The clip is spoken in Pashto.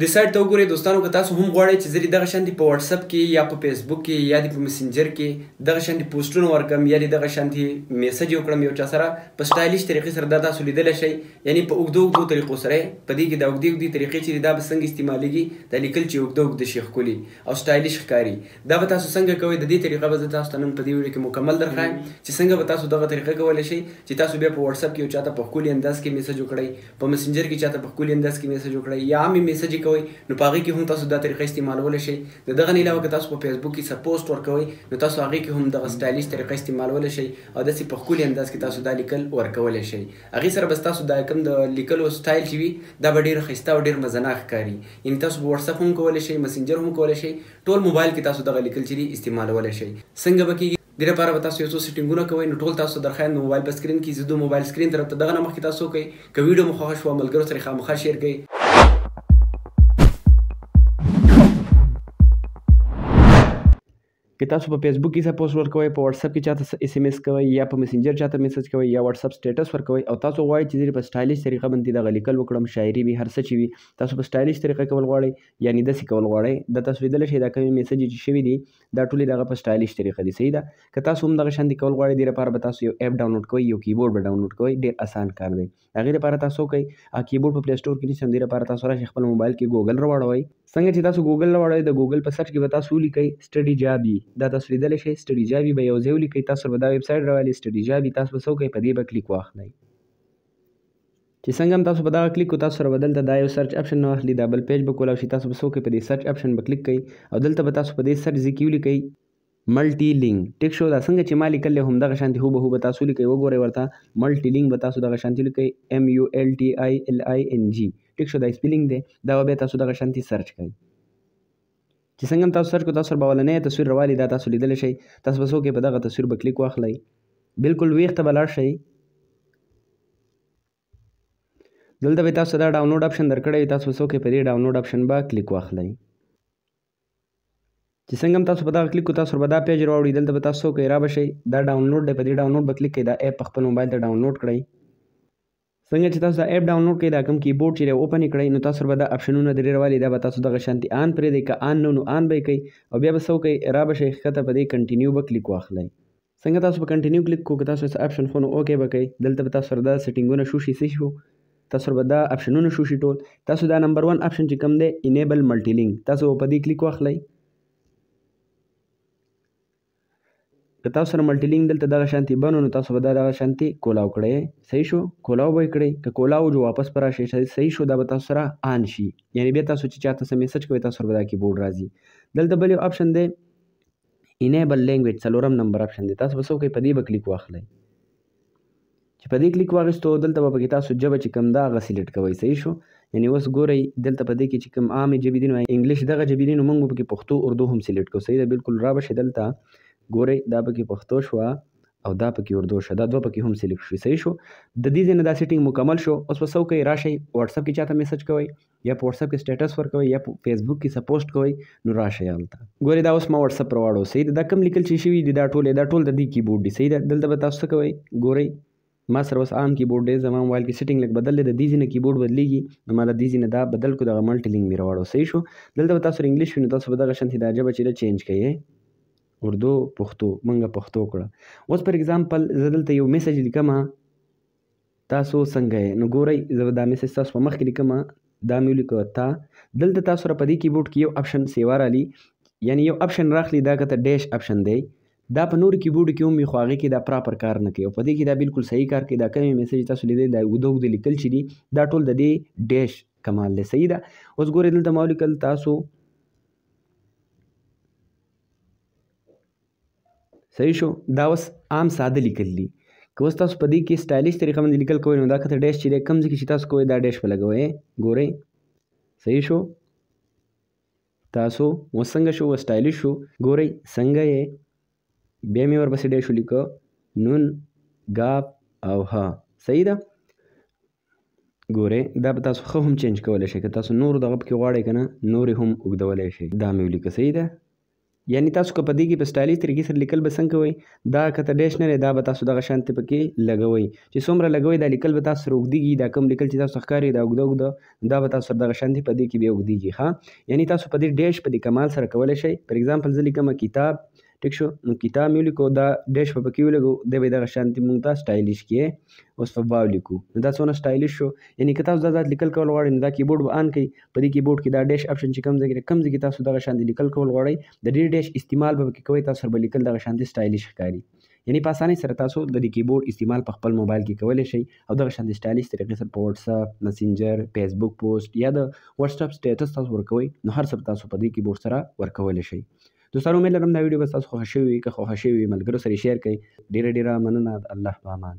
د سایت ته وګورئ دوستانو که تاسو هم غواړئ چې زری دغه شانتي په واتس اپ کې یا په فیسبوک کې یا د مسنجر کې دغه شانتي پوسټونه ورکم یا دغه شانتي میسج وکړم یو چا سره په سټایلیش طریقې سره دا تاسو لیدل شئ یعنی په اوګدو اوګدو طریقو سره په دې کې دا اوګدې اوګدې طریقې چې دا به څنګه استعمالېږي دا لیکل چې اوګدو اوګدو شي ښکلي او سټایلیش ښکاري دا به تاسو څنګه کوئ د دې طریقه به زه تاسو ته نن په دې ویډیو کې مکمل درښایم چې څنګه به تاسو دغه طریقه کولی شئ چې تاسو بیا په واتس اپ کې یو چاته په ښکلي انداز کې میسج وکړئ په مسنجر کې چاته په ښکلي انداز کې میسج وکړئ یا هم میسج کوئ نو په هغې کې هم تاسو دا طریقه استعمالولی شئ د دغه نه علاوه که تاسو په فیسبوک کې څه پوسټ ورکوئ نو تاسو هغې کې هم دغه سټایلیش طریقه استعمالولی شئ او داسې په ښکلي انداز کې تاسو دا لیکل ورکولی شئ هغې سره به ستاسو دا کوم د لیکلو سټایل چې وي دا به ډېر ښایسته او ډېر مزناک ښکاري یعنې تاسو په وټساپ هم کولی شئ مسنجر هم کولی شئ ټول موبایل کې تاسو دغه لیکل چې دي استعمالولی شئ څنګه به کېږي د لپاره به تاسو یو څو سیټینګونه کوئ نو ټول تاسو درخوایم د موبایل په سکرین کې زیدو موبایل سکرین طرف ته دغه نه مخکې تاسو کوئ که ویډیو مو خوښه شوه ملګرو سره خامخا شیر کړئ که تاسو په فیسبوک کې څه پوسټ ورکوي په واتس اپ کې چاته اس ام اس کوي یا په میسنجر چاته میسج کوي یا واتس اپ سټیټس ورکوي او تاسو غواړئ چې په سټایلیش طریقه باندې د غلیکل وکړم شاعري به هر څه چي وي تاسو په سټایلیش طریقه کول غواړئ یعنی داسې کول غواړئ د تاسو ویدل شي دا کوم میسج چې شوی دی دا ټول دغه په سټایلیش طریقه دی صحیح ده که تاسو هم دغه شان دی کول غواړئ د لپاره به تاسو یو اپ ډاونلوډ کوئ یو کیبورډ به ډاونلوډ کوئ ډیر اسان کار دی هغه لپاره تاسو کوي کیبورډ په پلی سٹور کې نشم دی لپاره تاسو راشي خپل موبایل کې ګوګل راوړوي څنګه چې تاسو ګوګل راوړئ د ګوګل په سرچ کې به تاسو ولیکئ سټډي جابي دا تاسو لیدلی شئ سټډي جابي به یو ځای ولیکئ تاسو به دا ویب سایټ راوالي سټډي جابي تاسو به څه وکئ په دې به کلیک واخلئ چې څنګه هم تاسو په دا کلیک کو تاسو سره بدلته دا یو سرچ اپشن نو اخلي دا بل پیج به کولاو شي تاسو به څه وکئ په دې سرچ اپشن به کلیک کئ او دلته به تاسو په دې سرچ ځای کې ولیکئ ملټي لینک ټیک شو دا څنګه چې مالی کله هم دغه شانتي هو به هو به تاسو لیکي وګورئ ورته ملټي لینک به تاسو دغه شانتي لیکي M U L T I L I N G ټیک شو دا سپیلینګ دی دا به تاسو دغه شانتي سرچ کړئ چې څنګه تاسو سرچ کو تاسو سره باولنې تصویر روالي دا تاسو لیدل شي تاسو بسو کې په دغه تصویر به کلیک واخلئ بالکل ویخ ته بلار شي دلته به تاسو دا ډاونلوډ آپشن درکړی تاسو بسو کې په دې ډاونلوډ آپشن به کلیک واخلئ چې څنګه تاسو په دغه کلیک کو تاسو به دا پیج راوړي دلته به تاسو کې را بشي دا ډاونلوډ دی په دې ډاونلوډ به کلیک کړئ دا اپ خپل موبایل ته ډاونلوډ کړئ څنګه چې تاسو دا اپ ډاونلوډ کړئ دا کوم کیبورډ چې دی اوپن یې کړئ نو تاسو به دا اپشنونه د ډېر والی دا به تاسو دغه شانتي آن پرې دی که آن نه نو آن به یې کوئ او بیا به څه وکړئ را به شئ ښکته په دې کنټینیو به کلیک واخلئ څنګه تاسو په کنټینیو کلیک کو که تاسو اپشن خو نو اوکې به کوئ دلته به تاسو سره دا سیټینګونه شو شي څه شو تاسو به دا اپشنونه شو شي ټول تاسو دا نمبر 1 اپشن چې کوم دی انیبل ملټی لینک تاسو په دې کلیک واخلئ که تاسو سره ملټي لینک دلته دغه شانتي بنو نو تاسو به دا دغه شانتي کولاو کړئ صحیح شو کولاو به یې کړئ که کولاو جو واپس پر راشي صحیح شو دا به تاسو سره آن شي یعنی بیا تاسو چې چاته څه میسج کوئ تاسو سره به دا کیبورډ راځي دلته بل یو آپشن دی انیبل لینګویج څلورم نمبر آپشن دی تاسو به څه کوئ په دې به کلیک واخلئ چې په دې کلیک واغستو دلته به پکې تاسو جبه چې کوم دا هغه سلیکټ کوئ صحیح شو یعنی اوس ګورئ دلته په دې کې چې کوم عامې ژبې دي نو انګلیش دغه ژبې دي نو موږ به پکې پښتو اردو هم سلیکټ کوو صحیح ده بالکل را به شي دلته ګورئ دا پکې پښتو شوه او دا پکې اردو شوه دا دوه پکې هم سلیکټ شي صحیح شو د دې ځای نه دا سیټینګ مکمل شو اوس په څوکۍ راشئ واتساپ کې چاته میسج کوئ یا په واتساپ کې سټیټس ورکوئ یا په فیسبوک کې سپوسټ کوئ نو راشئ هلته ګورئ دا اوس ما واتساپ پر واړو صحیح ده دا کم لیکل چې شوي دي دا ټولې دا ټول د دې کیبورډ دي صحیح ده دلته به تاسو څه کوئ ګورئ ما سره اوس عام کیبورډ دی زما موبایل کې سیټینګ لږ بدل دی د دې ځینه کیبورډ بدلیږي نو ما له دې ځینه دا بدل کو دغه ملټی لینک مې راوړو صحیح شو دلته به تاسو انګلیش وي نو تاسو به دغه شانتې دا ژبه چې ده چینج کوئ اردو پښتو مونږه پښتو کړه اوس پر اگزامپل زه دلته یو میسج لیکم تاسو څنګه یې نو ګورئ زه دا میسج تاسو په مخ کې لیکم دا مې ولیکو تا دلته تاسو را په دې کیبورډ کې یو آپشن سیوا رالي یعنی یو آپشن راخلی دا کته ډیش آپشن دی دا په نور کیبورډ کې هم خو هغه کې دا پراپر کار نه کوي په دې کې دا بالکل صحیح کار کوي دا کوم میسج تاسو لیدل دا ودو د لیکل چي دا ټول د دې ډیش کمال دی صحیح ده اوس ګورئ دلته مولکل تاسو صحیح شو دا اوس عام ساده لیکل دي که اوس تاسو په دې کې سټایلیش طریقه باندې لیکل کوئ نو دا کته ډیش چې دی کوم ځای کې چې تاسو کوئ دا ډیش په لګوئ ګورئ صحیح شو تاسو اوس څنګه شو سټایلیش شو ګورئ څنګه یې بیا مې ورپسې ډیش ولیکه نون ګاپ او ها صحیح ده ګوره دا به تاسو خو هم چینج کولی شئ که تاسو نور دغه پکې غواړئ که نه نورې هم اوږدولی شئ دا مې ولیکه صحیح ده یعنی تاسو که په دې کې په سټایلیش طریقې سره لیکل به څنګه کوئ دا کته ډیش نه دا به تاسو دغه شان ته پکې لګوئ چې څومره لګوئ دا لیکل به تاسو سره اوږدېږي دا کم لیکل چې تاسو ښکاري دا اوږده اوږده دا به تاسو سره دغه شان په دې کې بیا اوږدېږي ښه یعنی تاسو په دې ډیش په دې کمال سره کولی شئ پر اګزامپل زه لیکم کتاب ټیک شو نو کتاب مې ولیکو دا ډیش په پکې ولګو د به دغه شانتي مونږ ته سټایلیش کې اوس په باو لیکو نو دا څونه سټایلیش شو یعنی کتاب زادات لیکل کول غواړي نو دا کیبورډ به ان کوي په دې کیبورډ کې دا ډیش اپشن چې کم ځای کم ځای تاسو دغه شانتي لیکل کول غواړي د دې ډیش استعمال به کوي تاسو به لیکل دغه شانتي سټایلیش ښکاري یعنی په اسانۍ سره تاسو د کیبورډ استعمال په خپل موبایل کې کولی شئ او دغه شان د سټایلیش طریقې سره په واتس اپ مسنجر فیسبوک پوسټ یا د واتس اپ سټیټس تاسو ورکوئ نو هر څه تاسو په دې کیبورډ سره ورکولی شئ دوستانو امید لرم دا ویډیو به ستاسو خوښه شوې وي که خوښه شوې وي ملګرو سره یې شیر کړئ ډېره ډېره مننه الله په امان